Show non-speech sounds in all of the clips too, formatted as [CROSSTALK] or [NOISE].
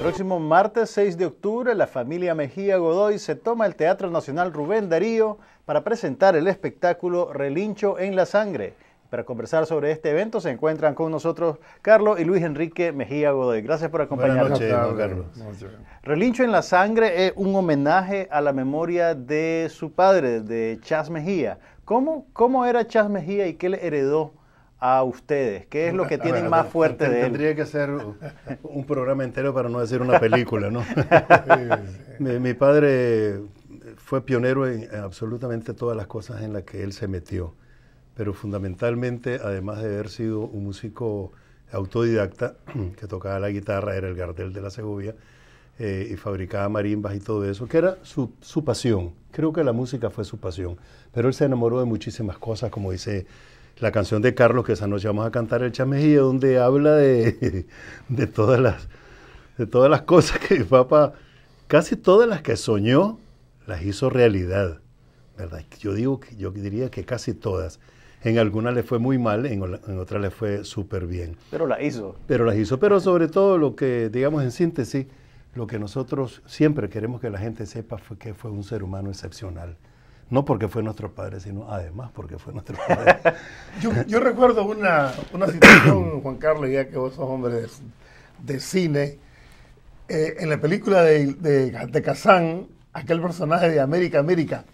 próximo martes 6 de octubre, la familia Mejía Godoy se toma el Teatro Nacional Rubén Darío para presentar el espectáculo Relincho en la Sangre. Para conversar sobre este evento se encuentran con nosotros Carlos y Luis Enrique Mejía Godoy. Gracias por acompañarnos. Buenas noches, Carlos. Relincho en la Sangre es un homenaje a la memoria de su padre, de Chas Mejía. ¿Cómo, cómo era Chas Mejía y qué le heredó a ustedes? ¿Qué es lo que tienen más fuerte de él? Tendría que ser un programa entero para no decir una película, ¿no? [LAUGHS] mi, padre fue pionero en absolutamente todas las cosas en las que él se metió, pero fundamentalmente, además de haber sido un músico autodidacta [CLEARS THROAT] que tocaba la guitarra, era el Gardel de la Segovia, eh, y fabricaba marimbas y todo eso, que era su, su pasión. Creo que la música fue su pasión, pero él se enamoró de muchísimas cosas, como dice la canción de Carlos que esa noche vamos a cantar el Chamejía, donde habla [LAUGHS] de, todas las, de todas las cosas que papá, casi todas las que soñó, las hizo realidad. ¿verdad? Yo, digo, yo diría que casi todas. En algunas le fue muy mal, en, en otras le fue súper bien. Pero las hizo. Pero las hizo. Pero sobre todo lo que, digamos en síntesis, lo que nosotros siempre queremos que la gente sepa fue que fue un ser humano excepcional. No porque fue nuestro padre, sino además porque fue nuestro padre. [LAUGHS] yo, recuerdo una, situación, [COUGHS] Juan Carlos, ya que vos sos hombre de, cine. Eh, en la película de, de, Kazán, aquel personaje de América, América,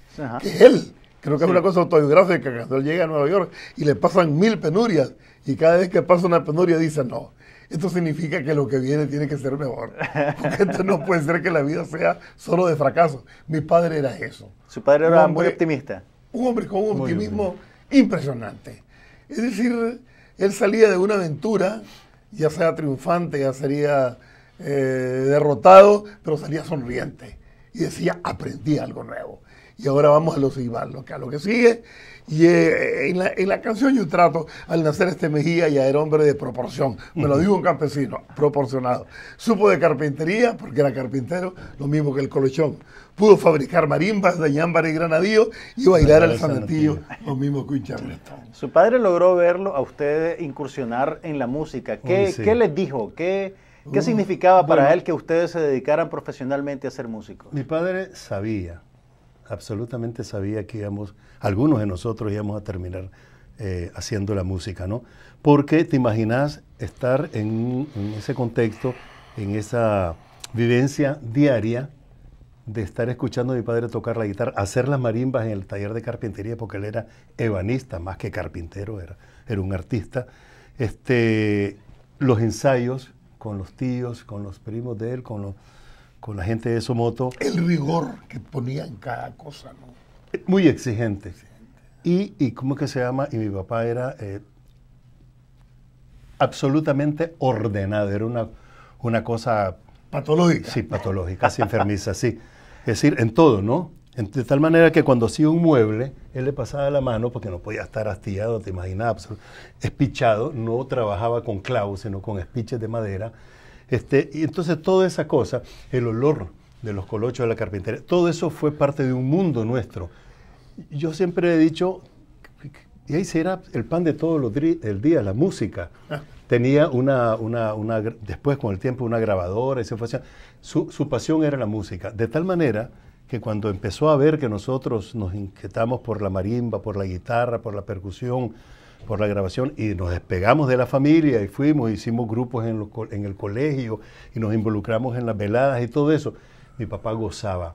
que él. Creo que es una cosa autobiográfica. Cuando él llega a Nueva York y le pasan mil penurias, y cada vez que pasa una penuria dice: No, esto significa que lo que viene tiene que ser mejor. Porque esto no puede ser que la vida sea solo de fracaso. Mi padre era eso. Su padre era muy optimista. Un hombre con un optimismo impresionante. Es decir, él salía de una aventura, ya sea triunfante, ya sería eh, derrotado, pero salía sonriente y decía, aprendí algo nuevo. Y ahora vamos a lo, que lo que sigue. Y eh, eh, en, la, en, la, canción yo trato, al nacer este Mejía, ya era hombre de proporción. Me lo dijo un campesino, proporcionado. Supo de carpintería, porque era carpintero, lo mismo que el colchón. Pudo fabricar marimbas de ñámbara y granadillo y bailar al sanatillo, lo mismo que un Su padre logró verlo a usted incursionar en la música. ¿Qué, le dijo? ¿Qué, ¿Qué uh, significaba para él que ustedes se dedicaran profesionalmente a ser músicos? Mi padre sabía, absolutamente sabía que íbamos, algunos de nosotros íbamos a terminar eh, haciendo la música, ¿no? Porque te imaginas estar en, ese contexto, en esa vivencia diaria de estar escuchando a mi padre tocar la guitarra, hacer las marimbas en el taller de carpintería, porque él era ebanista, más que carpintero, era, era un artista. Este, los ensayos, con los tíos, con los primos de él, con, los, con la gente de su moto. El rigor que ponía en cada cosa, ¿no? Muy exigente. Y, y ¿cómo que se llama? Y mi papá era eh, absolutamente ordenado, era una, una cosa... Patológica. Sí, patológica, casi enfermiza, sí. Es decir, en todo, ¿no? De tal manera que cuando hacía un mueble, él le pasaba la mano porque no podía estar astillado, te imaginas, espichado, no trabajaba con clavos, sino con espiches de madera. Este, y entonces toda esa cosa, el olor de los colochos de la carpintería, todo eso fue parte de un mundo nuestro. Yo siempre he dicho, y ahí era el pan de todos los día la música. Ah. Tenía una, después con el tiempo, una grabadora fue su, su pasión era la música. De tal manera que cuando empezó a ver que nosotros nos inquietamos por la marimba, por la guitarra, por la percusión, por la grabación, y nos despegamos de la familia y fuimos, hicimos grupos en, el colegio y nos involucramos en las veladas y todo eso, mi papá gozaba.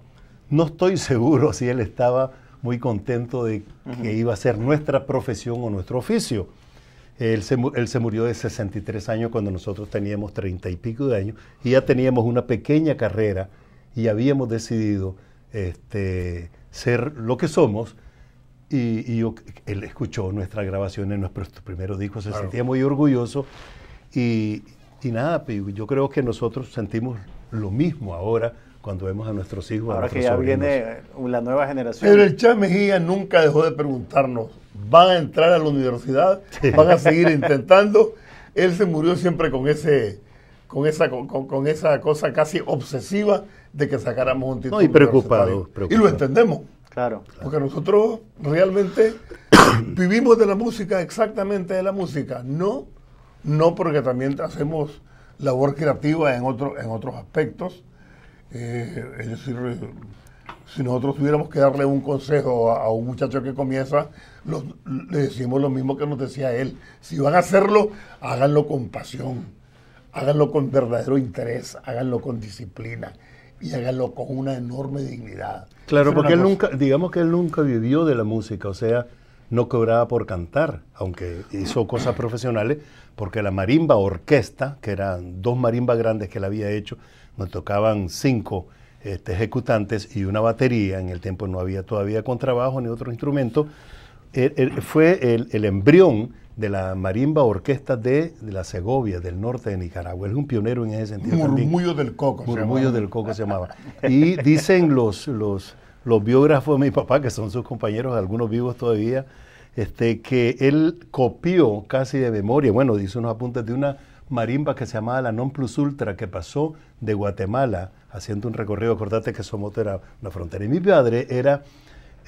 No estoy [LAUGHS] seguro si él estaba muy contento de que iba a ser nuestra profesión o nuestro oficio. Él se, él se, murió de 63 años cuando nosotros teníamos 30 y pico de años y ya teníamos una pequeña carrera y habíamos decidido este, ser lo que somos. Y, él escuchó nuestras grabaciones, nuestros primeros discos, se sentía muy orgulloso. Y, y nada, yo creo que nosotros sentimos lo mismo ahora cuando vemos a nuestros hijos. Ahora que ya viene uh, la nueva generación. Pero el Chá Mejía nunca dejó de preguntarnos, ¿van a entrar a la universidad? ¿Van a seguir intentando? Él se murió siempre con ese con esa, con, esa cosa casi obsesiva de que sacáramos un título. y preocupado, Y lo entendemos. Claro. Porque nosotros realmente [COUGHS] vivimos de la música, exactamente de la música. No, no porque también hacemos labor creativa en, otro, en otros aspectos. Eh, es decir, si nosotros tuviéramos que darle un consejo a, un muchacho que comienza, le decimos lo mismo que nos decía él. Si van a hacerlo, háganlo con pasión háganlo con verdadero interés, háganlo con disciplina y háganlo con una enorme dignidad. Claro, porque él nunca, digamos que él nunca vivió de la música, o sea, no cobraba por cantar, aunque hizo cosas profesionales, porque la marimba orquesta, que eran dos marimbas grandes que él había hecho, nos tocaban cinco este, ejecutantes y una batería, en el tiempo no había todavía contrabajo ni otro instrumento, fue el embrión de la marimba orquesta de, la Segovia, del norte de Nicaragua. Él es un pionero en ese sentido. Murmullo del Coco. Murmullo del Coco se llamaba. Y dicen los, los, los biógrafos de mi papá, que son sus compañeros, algunos vivos todavía, este, que él copió casi de memoria, bueno, dice unos apuntes de una marimba que se llamaba la Non Plus Ultra, que pasó de Guatemala haciendo un recorrido. Acordate que Somoto era la frontera. Y mi padre era,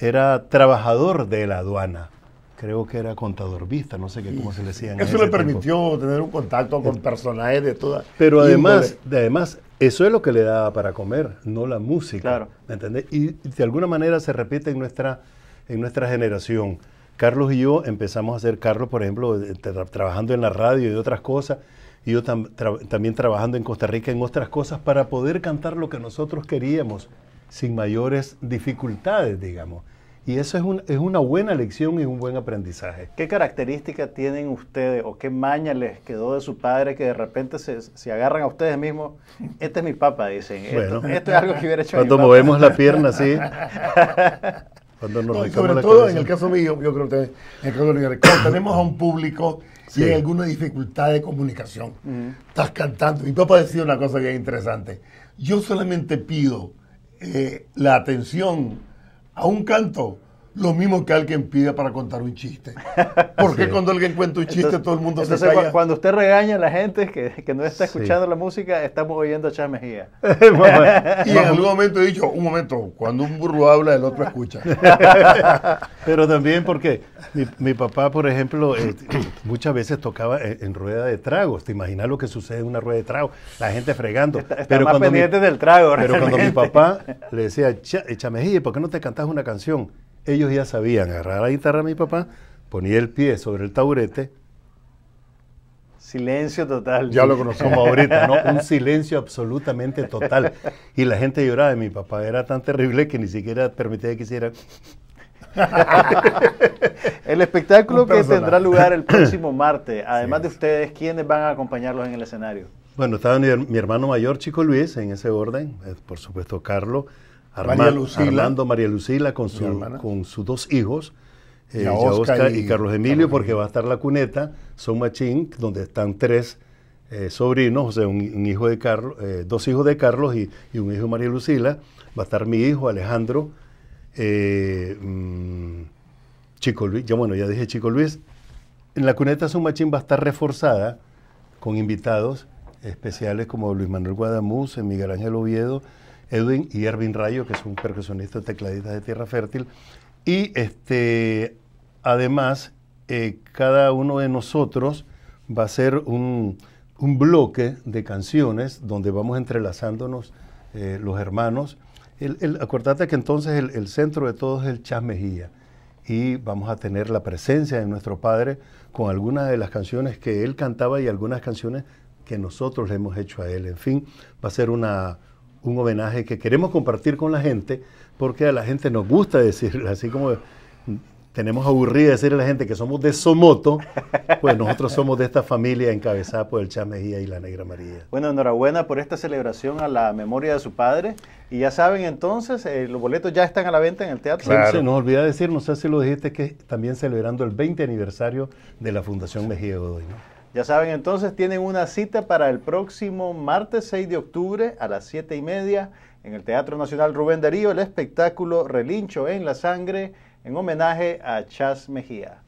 era trabajador de la aduana creo que era contador vista, no sé qué, cómo se le decían. Eso le permitió tener un contacto con eh, personajes de todas. Pero además, de, además, eso es lo que le daba para comer, no la música. Claro. ¿Me entendés? Y de alguna manera se repite en nuestra, en nuestra generación. Carlos y yo empezamos a hacer, Carlos, por ejemplo, trabajando en la radio y otras cosas, y yo también trabajando en Costa Rica en otras cosas para poder cantar lo que nosotros queríamos sin mayores dificultades, digamos. Y eso es, una buena lección y un buen aprendizaje. ¿Qué características tienen ustedes o qué maña les quedó de su padre que de repente se, agarran a ustedes mismos? Este es mi papá, dicen. esto, es algo que hubiera hecho Cuando mi movemos la pierna sí [LAUGHS] cuando nos sobre todo en el caso mío, yo creo que tenemos a un público si hay alguna dificultad de comunicación, estás cantando. Mi papá decía una cosa que es interesante. Yo solamente pido eh, la atención a un canto lo mismo que alguien pida para contar un chiste. Porque cuando alguien cuenta un chiste todo el mundo se calla. Cuando usted regaña a la gente que, no está escuchando la música, estamos oyendo a Chá Mejía. [LAUGHS] y en algún momento he dicho, un momento, cuando un burro habla, el otro escucha. [LAUGHS] Pero también porque mi, papá, por ejemplo, eh, [COUGHS] muchas veces tocaba en, rueda de tragos. ¿Te imaginas lo que sucede en una rueda de trago La gente fregando. pero más cuando pendiente mi, del trago. Pero cuando mi papá le decía, Chá Mejía, ¿por qué no te cantas una canción? ellos ya sabían agarrar la guitarra a mi papá, ponía el pie sobre el taburete. Silencio total. Ya lo conocemos ahorita, ¿no? [LAUGHS] Un silencio absolutamente total. Y la gente lloraba de mi papá era tan terrible que ni siquiera permitía que hiciera [LAUGHS] el espectáculo que tendrá lugar el próximo [LAUGHS] martes, además de ustedes, ¿quiénes van a acompañarlos en el escenario? Bueno, estaba mi hermano mayor, Chico Luis, en ese orden, eh, por supuesto Carlos, Armando, María Lucila, con, su, con sus dos hijos, eh, Oscar, y, Carlos Emilio, porque va a estar la cuneta, Son Machín, donde están tres eh, sobrinos, o sea, un, hijo de Carlos, eh, dos hijos de Carlos y, un hijo de María Lucila. Va a estar mi hijo Alejandro, mm, Chico Luis, ya bueno, ya dije Chico Luis. En la cuneta Son Machín va a estar reforzada con invitados especiales como Luis Manuel Guadamuz, Miguel Ángel Oviedo, Edwin y Ervin Rayo, que es un percusionista tecladista de Tierra Fértil. Y este, además, eh, cada uno de nosotros va a ser un, bloque de canciones donde vamos entrelazándonos eh, los hermanos. El, que entonces el, centro de todo es el Chas Mejía y vamos a tener la presencia de nuestro Padre con algunas de las canciones que él cantaba y algunas canciones que nosotros le hemos hecho a él. En fin, va a ser una, un homenaje que queremos compartir con la gente, porque a la gente nos gusta decirlo, así como tenemos de decirle a la gente que somos de Somoto, pues nosotros somos de esta familia encabezada por el Chá Mejía y la Negra María. Bueno, enhorabuena por esta celebración a la memoria de su padre. Y ya saben entonces, eh, los boletos ya están a la venta en el teatro. Claro. se nos olvida decir, no sé si lo dijiste, que también celebrando el 20 aniversario de la Fundación Mejía Godoy. ¿no? Ya saben, entonces tienen una cita para el próximo martes 6 de octubre a las 7 y media en el Teatro Nacional Rubén Darío, el espectáculo Relincho en la Sangre en homenaje a Chas Mejía.